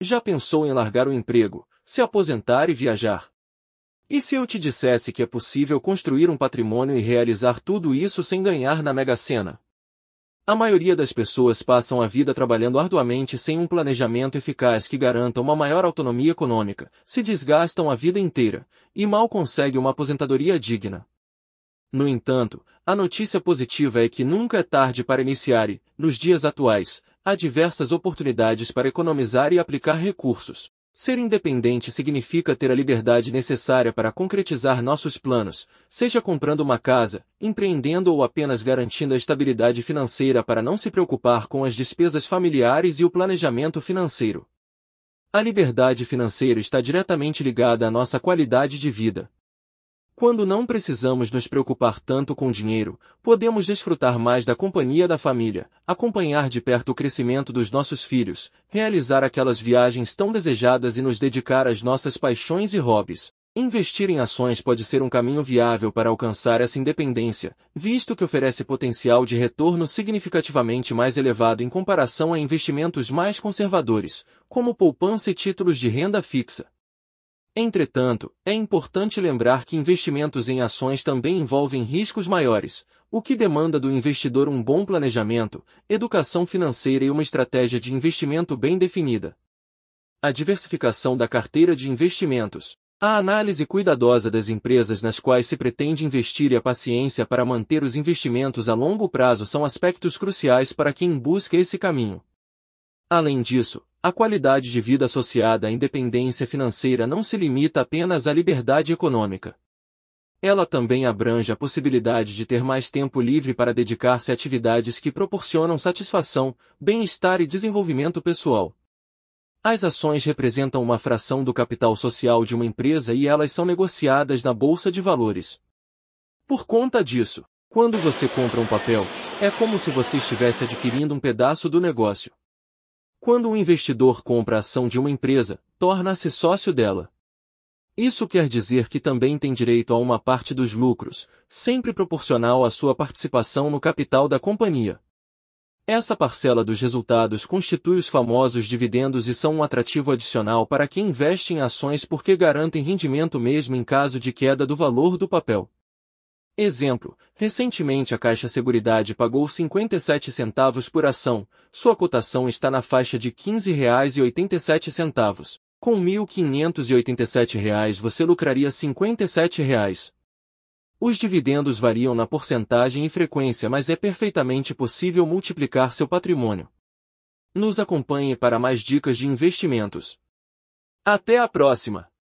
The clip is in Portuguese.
Já pensou em largar o emprego, se aposentar e viajar? E se eu te dissesse que é possível construir um patrimônio e realizar tudo isso sem ganhar na Mega Sena? A maioria das pessoas passam a vida trabalhando arduamente sem um planejamento eficaz que garanta uma maior autonomia econômica, se desgastam a vida inteira e mal conseguem uma aposentadoria digna. No entanto, a notícia positiva é que nunca é tarde para iniciar e, nos dias atuais, Há diversas oportunidades para economizar e aplicar recursos. Ser independente significa ter a liberdade necessária para concretizar nossos planos, seja comprando uma casa, empreendendo ou apenas garantindo a estabilidade financeira para não se preocupar com as despesas familiares e o planejamento financeiro. A liberdade financeira está diretamente ligada à nossa qualidade de vida. Quando não precisamos nos preocupar tanto com dinheiro, podemos desfrutar mais da companhia da família, acompanhar de perto o crescimento dos nossos filhos, realizar aquelas viagens tão desejadas e nos dedicar às nossas paixões e hobbies. Investir em ações pode ser um caminho viável para alcançar essa independência, visto que oferece potencial de retorno significativamente mais elevado em comparação a investimentos mais conservadores, como poupança e títulos de renda fixa. Entretanto, é importante lembrar que investimentos em ações também envolvem riscos maiores, o que demanda do investidor um bom planejamento, educação financeira e uma estratégia de investimento bem definida. A diversificação da carteira de investimentos. A análise cuidadosa das empresas nas quais se pretende investir e a paciência para manter os investimentos a longo prazo são aspectos cruciais para quem busca esse caminho. Além disso, a qualidade de vida associada à independência financeira não se limita apenas à liberdade econômica. Ela também abrange a possibilidade de ter mais tempo livre para dedicar-se a atividades que proporcionam satisfação, bem-estar e desenvolvimento pessoal. As ações representam uma fração do capital social de uma empresa e elas são negociadas na bolsa de valores. Por conta disso, quando você compra um papel, é como se você estivesse adquirindo um pedaço do negócio. Quando um investidor compra a ação de uma empresa, torna-se sócio dela. Isso quer dizer que também tem direito a uma parte dos lucros, sempre proporcional à sua participação no capital da companhia. Essa parcela dos resultados constitui os famosos dividendos e são um atrativo adicional para quem investe em ações porque garantem rendimento mesmo em caso de queda do valor do papel. Exemplo, recentemente a Caixa Seguridade pagou 57 centavos por ação, sua cotação está na faixa de R$ 15,87. Com R$ 1.587 você lucraria R$ 57. Reais. Os dividendos variam na porcentagem e frequência, mas é perfeitamente possível multiplicar seu patrimônio. Nos acompanhe para mais dicas de investimentos. Até a próxima!